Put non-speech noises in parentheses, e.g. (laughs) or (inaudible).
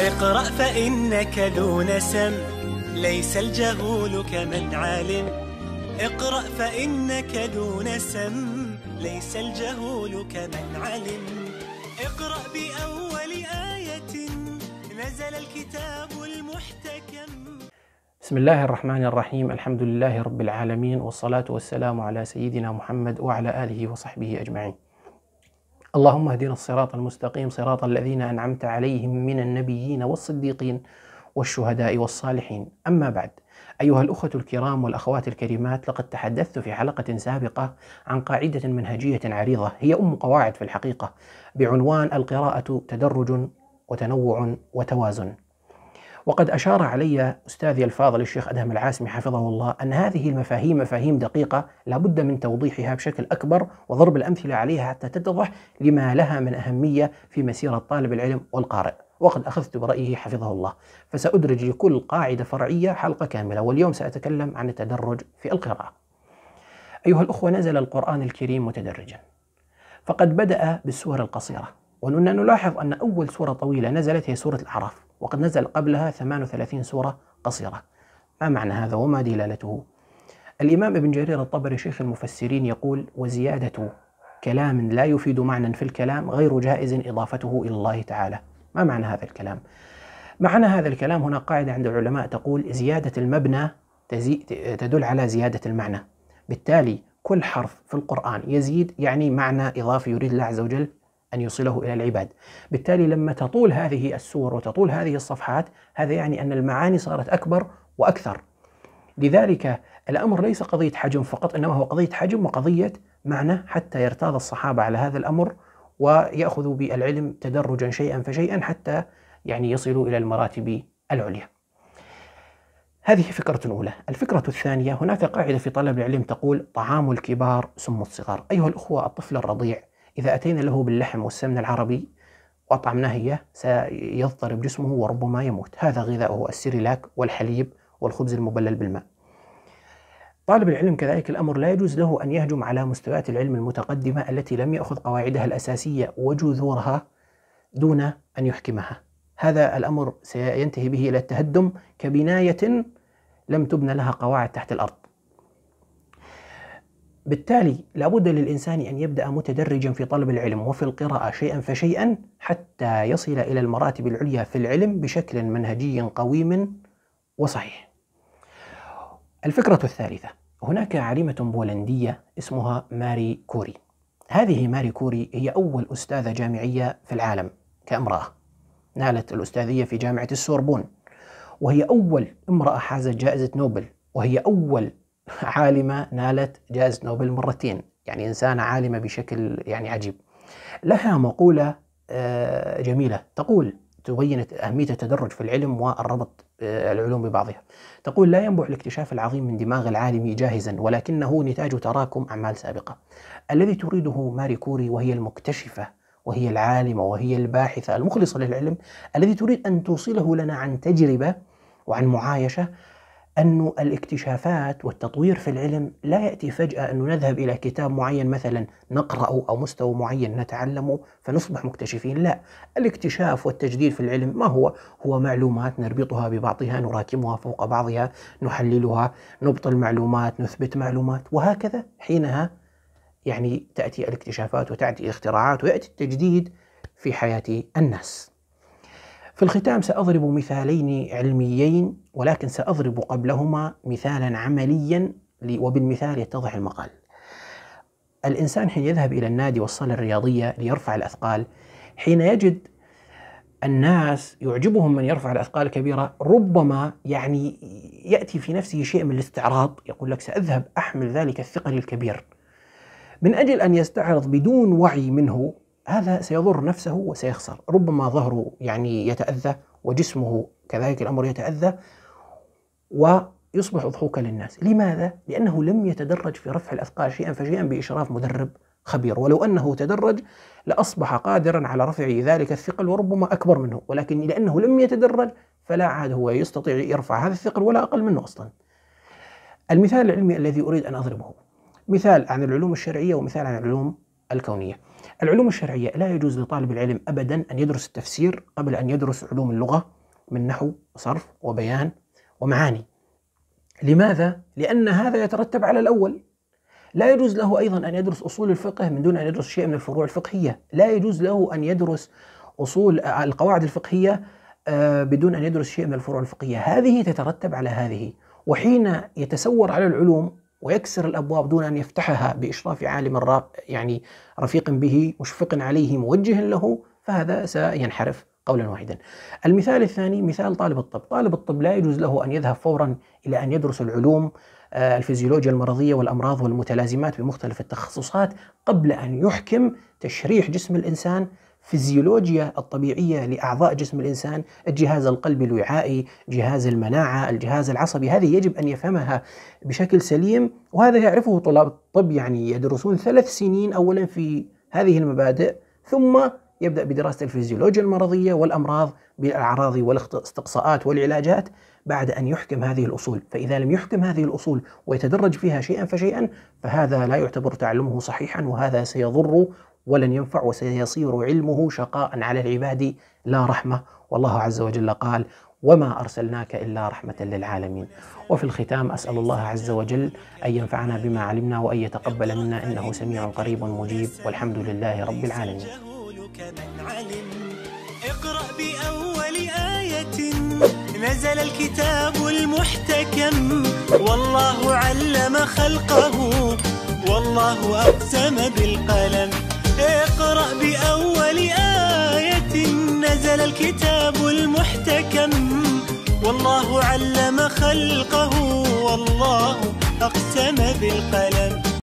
اقرأ فإنك دون سم ليس الجهول كمن علم اقرأ فإنك دون سم ليس الجهول كمن علم اقرأ بأول آية نزل الكتاب المحتكم بسم الله الرحمن الرحيم الحمد لله رب العالمين والصلاة والسلام على سيدنا محمد وعلى آله وصحبه أجمعين اللهم اهدنا الصراط المستقيم صراط الذين أنعمت عليهم من النبيين والصديقين والشهداء والصالحين أما بعد أيها الأخوة الكرام والأخوات الكريمات لقد تحدثت في حلقة سابقة عن قاعدة منهجية عريضة هي أم قواعد في الحقيقة بعنوان القراءة تدرج وتنوع وتوازن وقد أشار علي أستاذي الفاضل الشيخ أدهم العاسمي حفظه الله أن هذه المفاهيم مفاهيم دقيقة لابد من توضيحها بشكل أكبر وضرب الأمثلة عليها حتى تتضح لما لها من أهمية في مسيرة طالب العلم والقارئ وقد أخذت برأيه حفظه الله فسأدرج لكل قاعدة فرعية حلقة كاملة واليوم سأتكلم عن التدرج في القراءة أيها الأخوة نزل القرآن الكريم متدرجا فقد بدأ بالسور القصيرة ونلاحظ أن أول سورة طويلة نزلت هي سورة الأعراف وقد نزل قبلها 38 سورة قصيرة ما معنى هذا وما دلالته؟ الإمام ابن جرير الطبري شيخ المفسرين يقول وزيادة كلام لا يفيد معنى في الكلام غير جائز إضافته إلى الله تعالى ما معنى هذا الكلام؟ معنى هذا الكلام هنا قاعدة عند العلماء تقول زيادة المبنى تدل على زيادة المعنى بالتالي كل حرف في القرآن يزيد يعني معنى إضافي يريد الله عز وجل أن يوصله إلى العباد بالتالي لما تطول هذه السور وتطول هذه الصفحات هذا يعني أن المعاني صارت أكبر وأكثر لذلك الأمر ليس قضية حجم فقط إنما هو قضية حجم وقضية معنى حتى يرتاض الصحابة على هذا الأمر ويأخذوا بالعلم تدرجا شيئا فشيئا حتى يعني يصلوا إلى المراتب العليا هذه فكرة أولى الفكرة الثانية هناك قاعدة في طلب العلم تقول طعام الكبار سم الصغار أيها الأخوة الطفل الرضيع إذا أتينا له باللحم والسمن العربي وأطعمناه إياه سيضطرب جسمه وربما يموت هذا غذاؤه السيريلاك والحليب والخبز المبلل بالماء طالب العلم كذلك الأمر لا يجوز له أن يهجم على مستويات العلم المتقدمة التي لم يأخذ قواعدها الأساسية وجذورها دون أن يحكمها هذا الأمر سينتهي به إلى التهدم كبناية لم تبنى لها قواعد تحت الأرض بالتالي لابد للإنسان أن يبدأ متدرجا في طلب العلم وفي القراءة شيئا فشيئا حتى يصل إلى المراتب العليا في العلم بشكل منهجي قويم وصحيح. الفكرة الثالثة هناك عالمة بولندية اسمها ماري كوري. هذه ماري كوري هي أول أستاذة جامعية في العالم كامرأة. نالت الأستاذية في جامعة السوربون وهي أول امرأة حازت جائزة نوبل وهي أول (laughs) عالمة نالت جائزة نوبل مرتين يعني إنسانة عالمة بشكل يعني عجيب لها مقولة آه، جميلة تقول تبين أهمية التدرج في العلم والربط آه، العلوم ببعضها تقول لا ينبع الاكتشاف العظيم من دماغ العالم جاهزا ولكنه نتاج تراكم أعمال سابقة الذي تريده ماري كوري وهي المكتشفة وهي العالمة وهي الباحثة المخلصة للعلم الذي تريد أن توصله لنا عن تجربة وعن معايشة أن الاكتشافات والتطوير في العلم لا يأتي فجأة أن نذهب إلى كتاب معين مثلا نقرأه أو مستوى معين نتعلمه فنصبح مكتشفين لا الاكتشاف والتجديد في العلم ما هو؟ هو معلومات نربطها ببعضها نراكمها فوق بعضها نحللها نبطل معلومات نثبت معلومات وهكذا حينها يعني تأتي الاكتشافات وتأتي الاختراعات ويأتي التجديد في حياة الناس في الختام سأضرب مثالين علميين ولكن سأضرب قبلهما مثالا عمليا وبالمثال يتضح المقال الإنسان حين يذهب إلى النادي والصالة الرياضية ليرفع الأثقال حين يجد الناس يعجبهم من يرفع الأثقال الكبيرة ربما يعني يأتي في نفسه شيء من الاستعراض يقول لك سأذهب أحمل ذلك الثقل الكبير من أجل أن يستعرض بدون وعي منه هذا سيضر نفسه وسيخسر ربما ظهره يعني يتأذى وجسمه كذلك الأمر يتأذى ويصبح ضحوكا للناس لماذا؟ لأنه لم يتدرج في رفع الأثقال شيئا فشيئا بإشراف مدرب خبير ولو أنه تدرج لأصبح قادرا على رفع ذلك الثقل وربما أكبر منه ولكن لأنه لم يتدرج فلا عاد هو يستطيع يرفع هذا الثقل ولا أقل منه أصلا المثال العلمي الذي أريد أن أضربه مثال عن العلوم الشرعية ومثال عن العلوم الكونية العلوم الشرعية لا يجوز لطالب العلم أبدا أن يدرس التفسير قبل أن يدرس علوم اللغة من نحو وصرف وبيان ومعاني لماذا؟ لأن هذا يترتب على الأول لا يجوز له أيضا أن يدرس أصول الفقه من دون أن يدرس شيء من الفروع الفقهية لا يجوز له أن يدرس أصول آه، القواعد الفقهية آه، بدون أن يدرس شيء من الفروع الفقهية هذه تترتب على هذه وحين يتسور على العلوم ويكسر الابواب دون ان يفتحها باشراف عالم الراب يعني رفيق به مشفق عليه موجه له فهذا سينحرف قولا واحدا. المثال الثاني مثال طالب الطب، طالب الطب لا يجوز له ان يذهب فورا الى ان يدرس العلوم آه، الفيزيولوجيا المرضيه والامراض والمتلازمات بمختلف التخصصات قبل ان يحكم تشريح جسم الانسان الفيزيولوجيا الطبيعية لأعضاء جسم الإنسان الجهاز القلبي الوعائي جهاز المناعة الجهاز العصبي هذه يجب أن يفهمها بشكل سليم وهذا يعرفه طلاب الطب يعني يدرسون ثلاث سنين أولا في هذه المبادئ ثم يبدأ بدراسة الفيزيولوجيا المرضية والأمراض بالأعراض والاستقصاءات والعلاجات بعد أن يحكم هذه الأصول فإذا لم يحكم هذه الأصول ويتدرج فيها شيئا فشيئا فهذا لا يعتبر تعلمه صحيحا وهذا سيضر ولن ينفع وسيصير علمه شقاء على العباد لا رحمه والله عز وجل قال وما ارسلناك الا رحمه للعالمين وفي الختام اسال الله عز وجل ان ينفعنا بما علمنا وان يتقبل منا انه سميع قريب مجيب والحمد لله رب العالمين اقرا باول ايه نزل الكتاب المحتكم والله علم خلقه والله اقسم بالقلم خلقه والله أقسم بالقلم